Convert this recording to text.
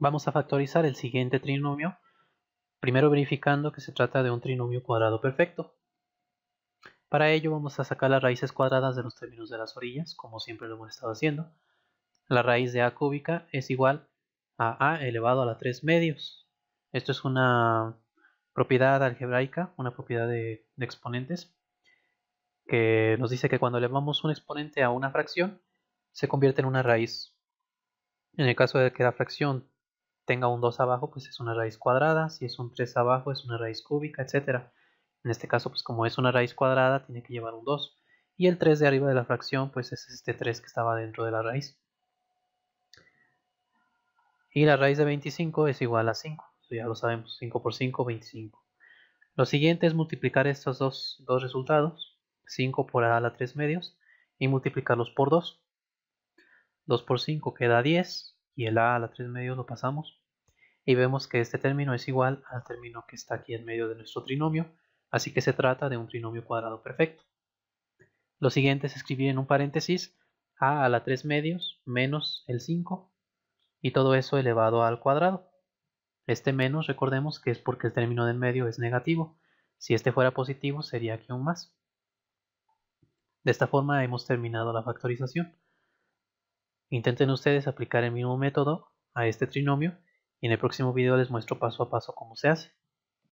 Vamos a factorizar el siguiente trinomio, primero verificando que se trata de un trinomio cuadrado perfecto. Para ello vamos a sacar las raíces cuadradas de los términos de las orillas, como siempre lo hemos estado haciendo. La raíz de a cúbica es igual a a elevado a la 3 medios. Esto es una propiedad algebraica, una propiedad de, exponentes, que nos dice que cuando elevamos un exponente a una fracción, se convierte en una raíz. En el caso de que la fracción tenga un 2 abajo, pues es una raíz cuadrada, si es un 3 abajo es una raíz cúbica, etc. En este caso, pues como es una raíz cuadrada, tiene que llevar un 2. Y el 3 de arriba de la fracción, pues es este 3 que estaba dentro de la raíz. Y la raíz de 25 es igual a 5, ya lo sabemos, 5 por 5, 25. Lo siguiente es multiplicar estos dos, dos resultados, 5 por a la 3 medios, y multiplicarlos por 2. 2 por 5 queda 10, y el a a la 3 medios lo pasamos y vemos que este término es igual al término que está aquí en medio de nuestro trinomio, así que se trata de un trinomio cuadrado perfecto. Lo siguiente es escribir en un paréntesis a a la 3 medios menos el 5 y todo eso elevado al cuadrado. Este menos recordemos que es porque el término del medio es negativo. Si este fuera positivo sería aquí un más. De esta forma hemos terminado la factorización. Intenten ustedes aplicar el mismo método a este trinomio y en el próximo video les muestro paso a paso cómo se hace.